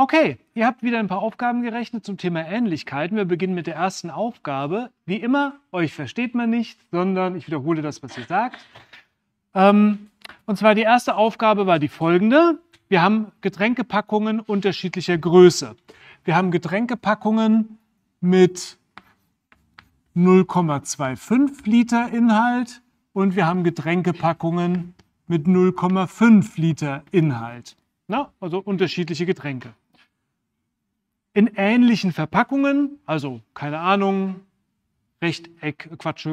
Okay, ihr habt wieder ein paar Aufgaben gerechnet zum Thema Ähnlichkeiten. Wir beginnen mit der ersten Aufgabe. Wie immer, euch versteht man nicht, sondern ich wiederhole das, was ihr sagt. Ähm, und zwar die erste Aufgabe war die folgende. Wir haben Getränkepackungen unterschiedlicher Größe. Wir haben Getränkepackungen mit 0,25 Liter Inhalt und wir haben Getränkepackungen mit 0,5 Liter Inhalt. Na, also unterschiedliche Getränke in ähnlichen Verpackungen, also keine Ahnung, Rechteck, Quatsch, äh,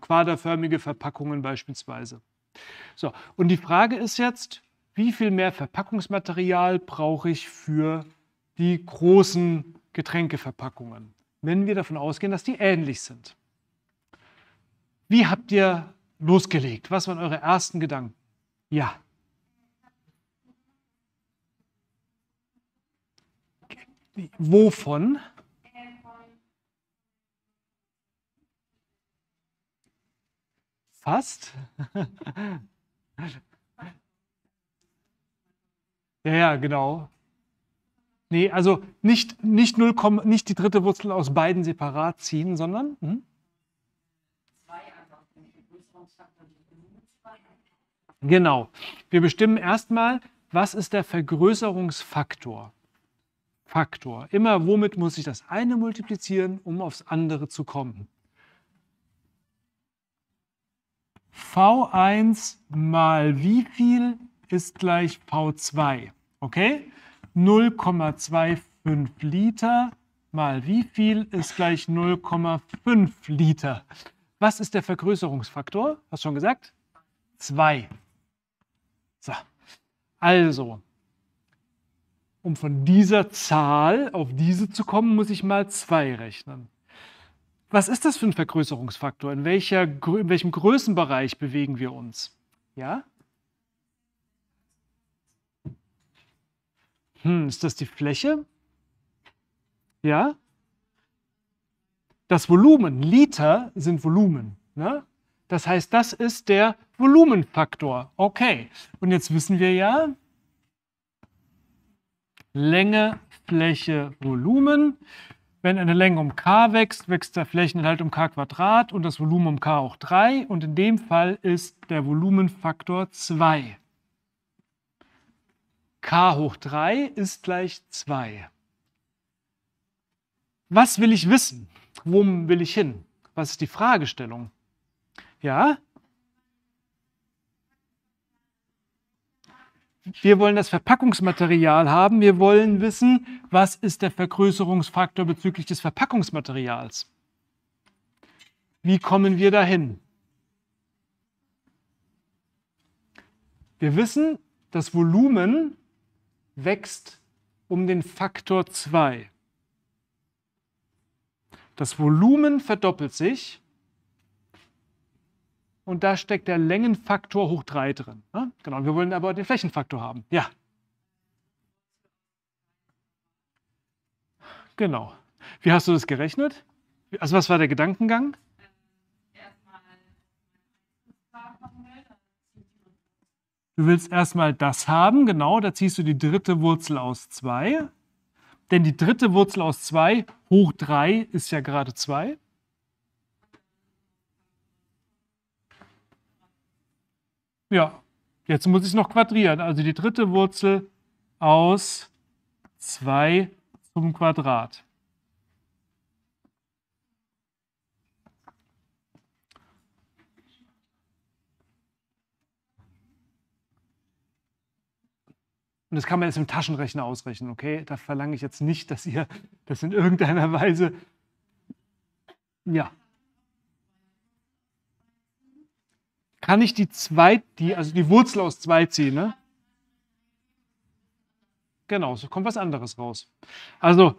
quaderförmige Verpackungen beispielsweise. So, und die Frage ist jetzt, wie viel mehr Verpackungsmaterial brauche ich für die großen Getränkeverpackungen, wenn wir davon ausgehen, dass die ähnlich sind? Wie habt ihr losgelegt? Was waren eure ersten Gedanken? Ja. wovon? Fast. ja, ja, genau. Nee, also nicht, nicht, 0, nicht die dritte Wurzel aus beiden separat ziehen, sondern. Hm? Genau. Wir bestimmen erstmal, was ist der Vergrößerungsfaktor. Faktor. Immer womit muss ich das eine multiplizieren, um aufs andere zu kommen? V1 mal wie viel ist gleich V2? Okay? 0,25 Liter mal wie viel ist gleich 0,5 Liter. Was ist der Vergrößerungsfaktor? Hast du schon gesagt? 2. So. Also, um von dieser Zahl auf diese zu kommen, muss ich mal 2 rechnen. Was ist das für ein Vergrößerungsfaktor? In, welcher, in welchem Größenbereich bewegen wir uns? Ja? Hm, ist das die Fläche? Ja? Das Volumen, Liter sind Volumen. Ne? Das heißt, das ist der Volumenfaktor. Okay, und jetzt wissen wir ja, Länge, Fläche, Volumen. Wenn eine Länge um k wächst, wächst der Flächeninhalt um k Quadrat und das Volumen um k hoch 3 und in dem Fall ist der Volumenfaktor 2. k hoch 3 ist gleich 2. Was will ich wissen? Worum will ich hin? Was ist die Fragestellung? Ja, Wir wollen das Verpackungsmaterial haben. Wir wollen wissen, was ist der Vergrößerungsfaktor bezüglich des Verpackungsmaterials. Wie kommen wir dahin? Wir wissen, das Volumen wächst um den Faktor 2. Das Volumen verdoppelt sich und da steckt der Längenfaktor hoch 3 drin. Ne? Genau, wir wollen aber den Flächenfaktor haben. Ja. Genau. Wie hast du das gerechnet? Also was war der Gedankengang? Du willst erstmal das haben, genau, da ziehst du die dritte Wurzel aus 2. Denn die dritte Wurzel aus 2 hoch 3 ist ja gerade 2. Ja, jetzt muss ich noch quadrieren. Also die dritte Wurzel aus 2 zum Quadrat. Und das kann man jetzt im Taschenrechner ausrechnen, okay? Da verlange ich jetzt nicht, dass ihr das in irgendeiner Weise. Ja, kann ich die zwei, die, also die Wurzel aus 2 ziehen, ne? Genau, so kommt was anderes raus. Also,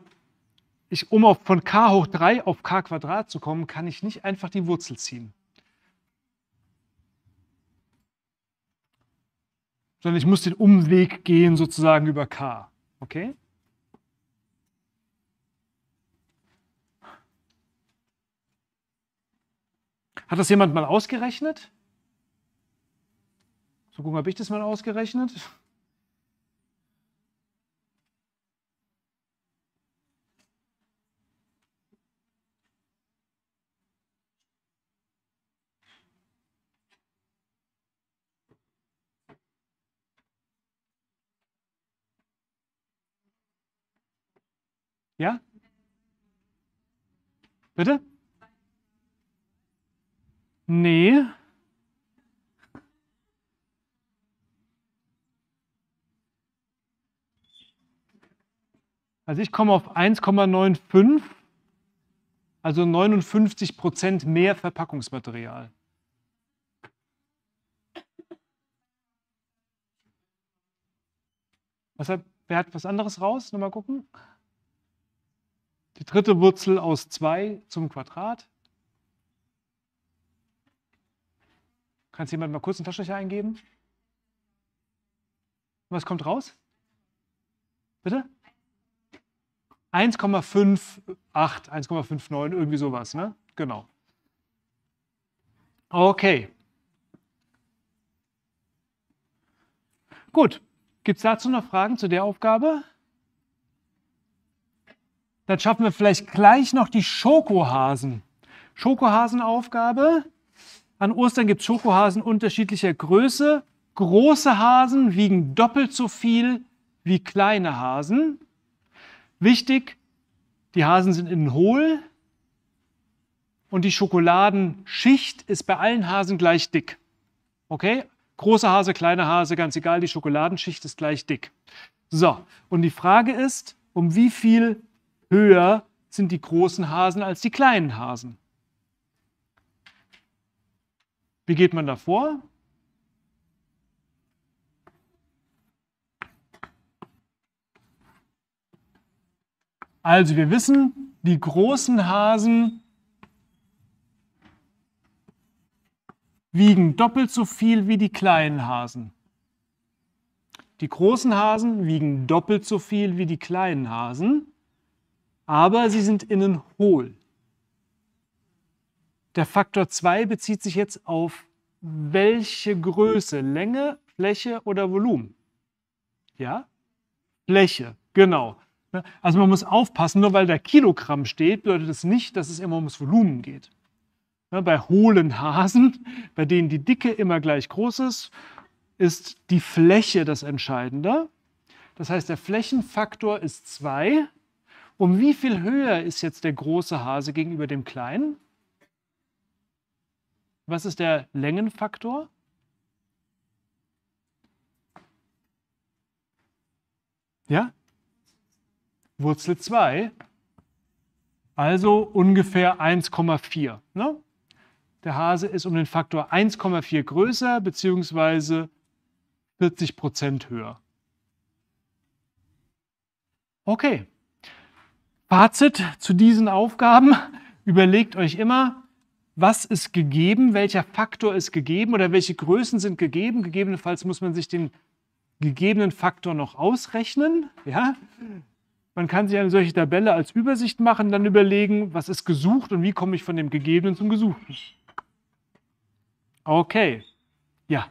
ich, um auf, von k hoch 3 auf k Quadrat zu kommen, kann ich nicht einfach die Wurzel ziehen. Sondern ich muss den Umweg gehen, sozusagen über k. Okay? Hat das jemand mal ausgerechnet? So, gucken, habe ich das mal ausgerechnet? Ja? Bitte? Nee. Also ich komme auf 1,95, also 59 Prozent mehr Verpackungsmaterial. Was hat, wer hat was anderes raus? Nochmal gucken. Die dritte Wurzel aus 2 zum Quadrat. Kann es jemand mal kurz einen Taschenrechner eingeben? Was kommt raus? Bitte? 1,58, 1,59, irgendwie sowas, ne? Genau. Okay. Gut. Gibt es dazu noch Fragen zu der Aufgabe? Dann schaffen wir vielleicht gleich noch die Schokohasen. Schokohasenaufgabe. An Ostern gibt es Schokohasen unterschiedlicher Größe. Große Hasen wiegen doppelt so viel wie kleine Hasen. Wichtig, die Hasen sind innen hohl und die Schokoladenschicht ist bei allen Hasen gleich dick. Okay? Großer Hase, kleiner Hase, ganz egal, die Schokoladenschicht ist gleich dick. So, und die Frage ist, um wie viel höher sind die großen Hasen als die kleinen Hasen? Wie geht man da vor? Also wir wissen, die großen Hasen wiegen doppelt so viel wie die kleinen Hasen. Die großen Hasen wiegen doppelt so viel wie die kleinen Hasen, aber sie sind innen hohl. Der Faktor 2 bezieht sich jetzt auf welche Größe, Länge, Fläche oder Volumen? Ja? Fläche, genau. Ne? Also man muss aufpassen, nur weil da Kilogramm steht, bedeutet das nicht, dass es immer ums Volumen geht. Ne? Bei hohlen Hasen, bei denen die Dicke immer gleich groß ist, ist die Fläche das Entscheidende. Das heißt, der Flächenfaktor ist 2. Um wie viel höher ist jetzt der große Hase gegenüber dem kleinen? Was ist der Längenfaktor? Ja? Wurzel 2, also ungefähr 1,4. Ne? Der Hase ist um den Faktor 1,4 größer bzw. 40 Prozent höher. Okay. Fazit zu diesen Aufgaben. Überlegt euch immer, was ist gegeben, welcher Faktor ist gegeben oder welche Größen sind gegeben. Gegebenenfalls muss man sich den gegebenen Faktor noch ausrechnen. Ja? Man kann sich eine solche Tabelle als Übersicht machen, dann überlegen, was ist gesucht und wie komme ich von dem Gegebenen zum Gesuchten. Okay, ja.